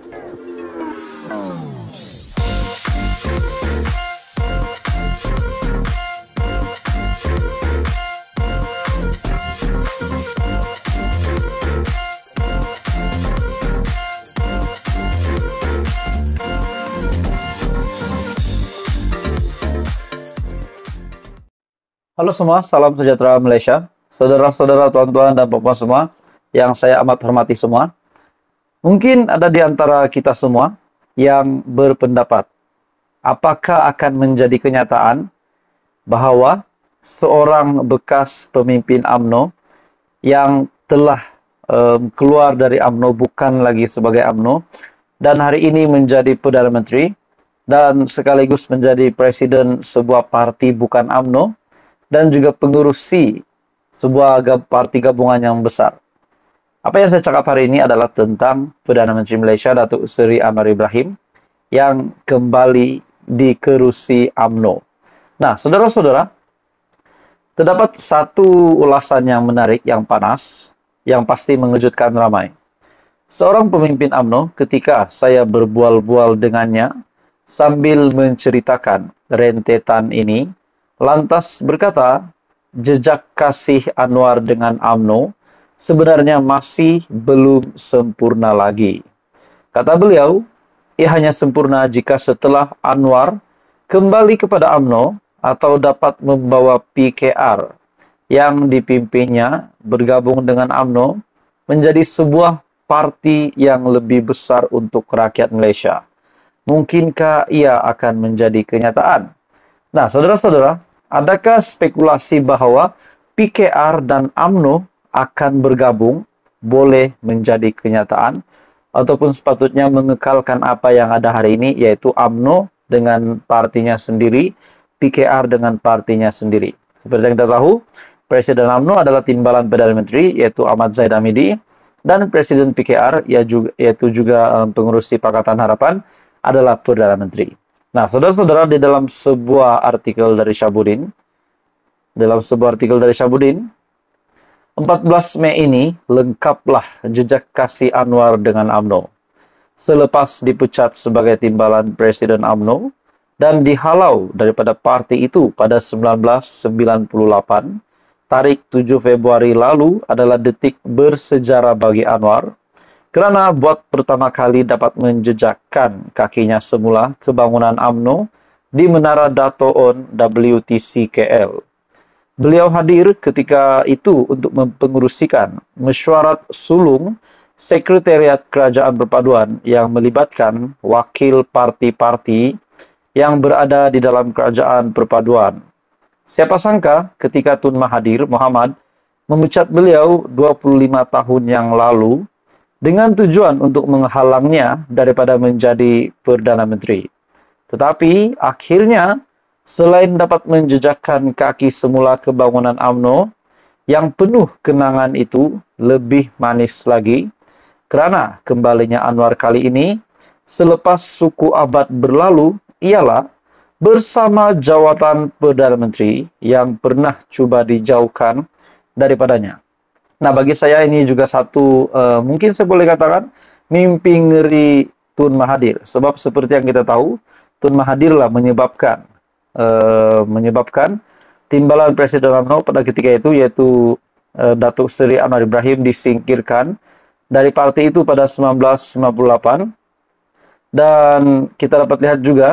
Halo semua, salam sejahtera Malaysia. Saudara-saudara, tuan-tuan, dan bapak semua yang saya amat hormati semua. Mungkin ada di antara kita semua yang berpendapat, apakah akan menjadi kenyataan bahawa seorang bekas pemimpin AMNO yang telah um, keluar dari AMNO bukan lagi sebagai AMNO dan hari ini menjadi Perdana Menteri dan sekaligus menjadi presiden sebuah parti bukan AMNO dan juga pengurusi sebuah parti gabungan yang besar. Apa yang saya cakap hari ini adalah tentang Perdana Menteri Malaysia Datuk Seri Anwar Ibrahim yang kembali di kerusi AMNO. Nah, saudara-saudara, terdapat satu ulasan yang menarik, yang panas, yang pasti mengejutkan ramai. Seorang pemimpin AMNO ketika saya berbual-bual dengannya sambil menceritakan rentetan ini, lantas berkata, jejak kasih Anwar dengan AMNO sebenarnya masih belum sempurna lagi. Kata beliau, ia hanya sempurna jika setelah Anwar kembali kepada AMNO atau dapat membawa PKR yang dipimpinnya bergabung dengan AMNO menjadi sebuah parti yang lebih besar untuk rakyat Malaysia. Mungkinkah ia akan menjadi kenyataan? Nah, saudara-saudara, adakah spekulasi bahwa PKR dan AMNO akan bergabung boleh menjadi kenyataan ataupun sepatutnya mengekalkan apa yang ada hari ini yaitu AMNO dengan partinya sendiri, PKR dengan partinya sendiri. Seperti yang kita tahu, Presiden AMNO adalah timbalan Perdana Menteri yaitu Ahmad Zaid Hamidi dan Presiden PKR yaitu juga eh, pengurus Pakatan Harapan adalah Perdana Menteri. Nah, saudara-saudara di dalam sebuah artikel dari Syabudin dalam sebuah artikel dari Syabudin 14 Mei ini lengkaplah jejak kasih Anwar dengan AMNO. Selepas dipecat sebagai timbalan Presiden AMNO dan dihalau daripada parti itu pada 1998, tarik 7 Februari lalu adalah detik bersejarah bagi Anwar kerana buat pertama kali dapat menjejakkan kakinya semula ke bangunan AMNO di Menara Datoon WTCKL. Beliau hadir ketika itu untuk mempengurusikan mesyuarat sulung Sekretariat Kerajaan Perpaduan yang melibatkan wakil parti-parti yang berada di dalam Kerajaan Perpaduan. Siapa sangka ketika Tun Mahathir Muhammad memecat beliau 25 tahun yang lalu dengan tujuan untuk menghalangnya daripada menjadi Perdana Menteri. Tetapi akhirnya Selain dapat menjejakkan kaki semula ke bangunan AMNO, yang penuh kenangan itu lebih manis lagi, kerana kembalinya Anwar kali ini, selepas suku abad berlalu, ialah bersama jawatan Perdana Menteri yang pernah cuba dijauhkan daripadanya. Nah, bagi saya ini juga satu, uh, mungkin saya boleh katakan, mimpi ngeri Tun Mahathir. Sebab seperti yang kita tahu, Tun Mahathir lah menyebabkan e, menyebabkan timbalan Presiden Soekarno pada ketika itu yaitu e, Datuk Seri Anwar Ibrahim disingkirkan dari partai itu pada 1998 dan kita dapat lihat juga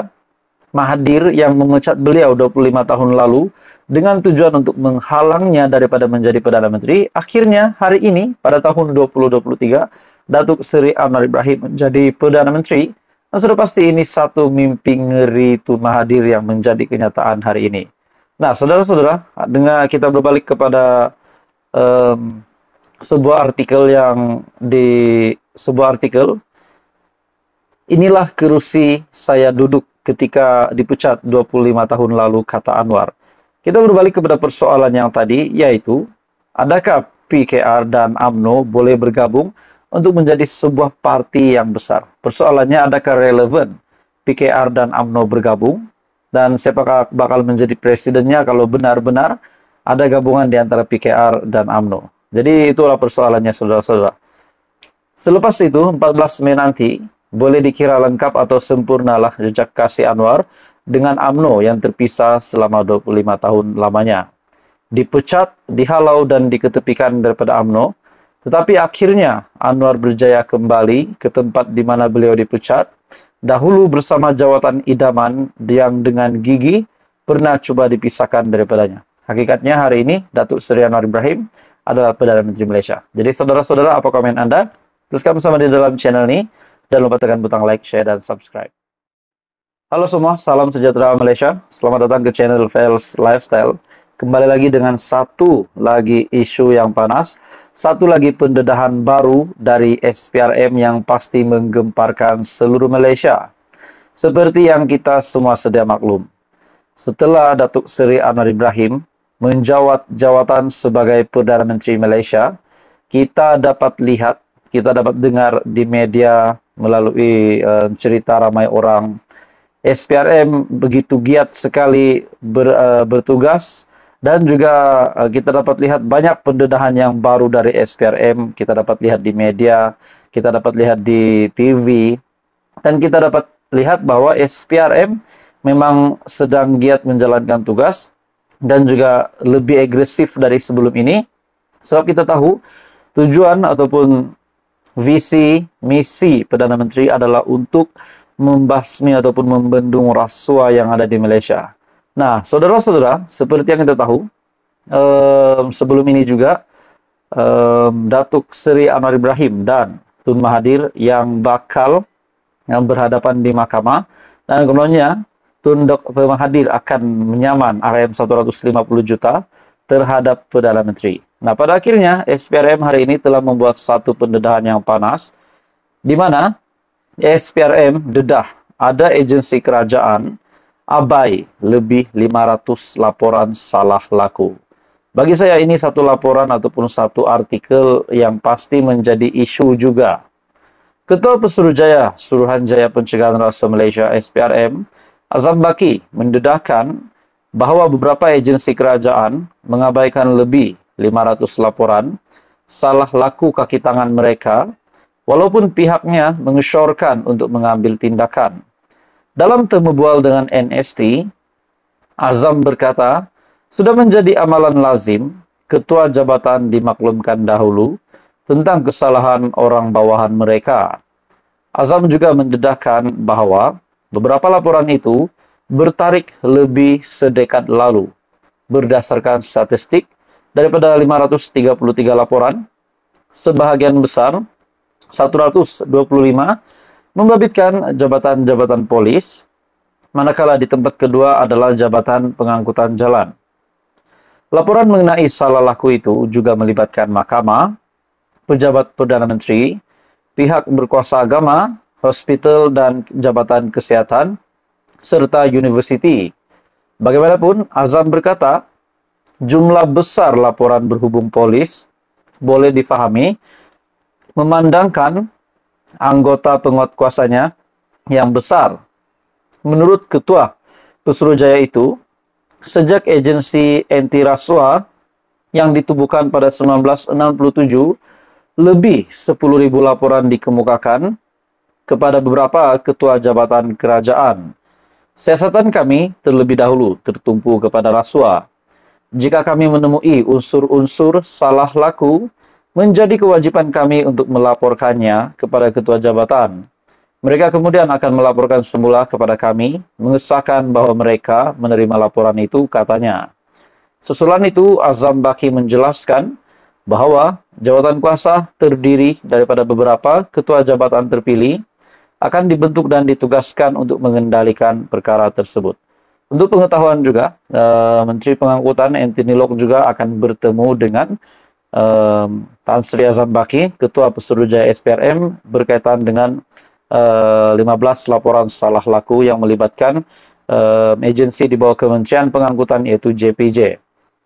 Mahadir yang memecat beliau 25 tahun lalu dengan tujuan untuk menghalangnya daripada menjadi Perdana Menteri. Akhirnya hari ini pada tahun 2023 Datuk Seri Anwar Ibrahim menjadi Perdana Menteri Nah, sudah pasti ini satu mimpi ngeri itu mahadir yang menjadi kenyataan hari ini. Nah, saudara-saudara, dengan kita berbalik kepada um, sebuah artikel yang di sebuah artikel inilah kerusi saya duduk ketika dipecat 25 tahun lalu kata Anwar. Kita berbalik kepada persoalan yang tadi yaitu adakah PKR dan AMNO boleh bergabung untuk menjadi sebuah parti yang besar. Persoalannya adakah relevan PKR dan AMNO bergabung? Dan siapakah bakal menjadi presidennya kalau benar-benar ada gabungan di antara PKR dan AMNO? Jadi itulah persoalannya saudara-saudara. Selepas itu, 14 Mei nanti, boleh dikira lengkap atau sempurnalah jejak kasih Anwar dengan AMNO yang terpisah selama 25 tahun lamanya. Dipecat, dihalau, dan diketepikan daripada AMNO, tetapi akhirnya Anwar berjaya kembali ke tempat di mana beliau dipecat. Dahulu bersama jawatan idaman yang dengan gigi pernah coba dipisahkan daripadanya. Hakikatnya hari ini Datuk Seri Anwar Ibrahim adalah Perdana Menteri Malaysia. Jadi saudara-saudara apa komen Anda? Teruskan bersama di dalam channel ini. Jangan lupa tekan butang like, share, dan subscribe. Halo semua, salam sejahtera Malaysia. Selamat datang ke channel Fails Lifestyle Kembali lagi dengan satu lagi isu yang panas, satu lagi pendedahan baru dari SPRM yang pasti menggemparkan seluruh Malaysia. Seperti yang kita semua sedia maklum. Setelah Datuk Seri Anwar Ibrahim menjawat jawatan sebagai Perdana Menteri Malaysia, kita dapat lihat, kita dapat dengar di media melalui uh, cerita ramai orang SPRM begitu giat sekali ber, uh, bertugas dan juga eh, kita dapat lihat banyak pendedahan yang baru dari SPRM, kita dapat lihat di media, kita dapat lihat di TV, dan kita dapat lihat bahwa SPRM memang sedang giat menjalankan tugas dan juga lebih agresif dari sebelum ini. Sebab kita tahu tujuan ataupun visi, misi Perdana Menteri adalah untuk membasmi ataupun membendung rasuah yang ada di Malaysia. Nah, saudara-saudara, seperti yang kita tahu, um, sebelum ini juga um, Datuk Seri Anwar Ibrahim dan Tun Mahathir yang bakal yang berhadapan di mahkamah dan kemudiannya Tun Dr. Mahathir akan menyaman RM 150 juta terhadap Perdana Menteri. Nah, pada akhirnya SPRM hari ini telah membuat satu pendedahan yang panas di mana SPRM dedah ada agensi kerajaan abai lebih 500 laporan salah laku. Bagi saya ini satu laporan ataupun satu artikel yang pasti menjadi isu juga. Ketua Pesuruhjaya, Suruhanjaya Pencegahan Rasa Malaysia SPRM, Azam Baki mendedahkan bahwa beberapa agensi kerajaan mengabaikan lebih 500 laporan salah laku kaki tangan mereka walaupun pihaknya mengesyorkan untuk mengambil tindakan. Dalam temu bual dengan NST, Azam berkata, sudah menjadi amalan lazim, ketua jabatan dimaklumkan dahulu tentang kesalahan orang bawahan mereka. Azam juga mendedahkan bahwa beberapa laporan itu bertarik lebih sedekat lalu berdasarkan statistik daripada 533 laporan, sebahagian besar 125 Membabitkan jabatan-jabatan polis, manakala di tempat kedua adalah jabatan pengangkutan jalan. Laporan mengenai salah laku itu juga melibatkan mahkamah, pejabat Perdana Menteri, pihak berkuasa agama, hospital dan jabatan kesehatan, serta universiti. Bagaimanapun, Azam berkata, jumlah besar laporan berhubung polis boleh difahami, memandangkan anggota penguat kuasanya yang besar. Menurut Ketua Pesuruh Jaya itu, sejak agensi anti rasuah yang ditubuhkan pada 1967, lebih 10.000 laporan dikemukakan kepada beberapa ketua jabatan kerajaan. Siasatan kami terlebih dahulu tertumpu kepada rasuah. Jika kami menemui unsur-unsur salah laku menjadi kewajiban kami untuk melaporkannya kepada ketua jabatan. Mereka kemudian akan melaporkan semula kepada kami, mengesahkan bahwa mereka menerima laporan itu, katanya. Susulan itu, Azam Baki menjelaskan bahwa jabatan kuasa terdiri daripada beberapa ketua jabatan terpilih akan dibentuk dan ditugaskan untuk mengendalikan perkara tersebut. Untuk pengetahuan juga, eh, Menteri Pengangkutan Anthony Locke juga akan bertemu dengan um, Tan Sri Azam Baki, Ketua Pesuruh SPRM berkaitan dengan uh, eh, 15 laporan salah laku yang melibatkan um, agensi di bawah Kementerian Pengangkutan yaitu JPJ.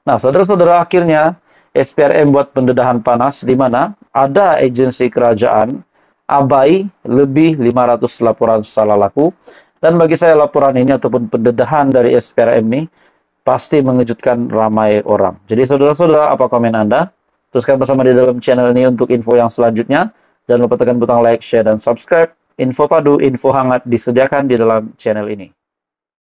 Nah, saudara-saudara akhirnya SPRM buat pendedahan panas di mana ada agensi kerajaan abai lebih 500 laporan salah laku dan bagi saya laporan ini ataupun pendedahan dari SPRM ini pasti mengejutkan ramai orang. Jadi saudara-saudara, apa komen Anda? Teruskan bersama di dalam channel ini untuk info yang selanjutnya. Jangan lupa tekan butang like, share, dan subscribe. Info padu, info hangat disediakan di dalam channel ini.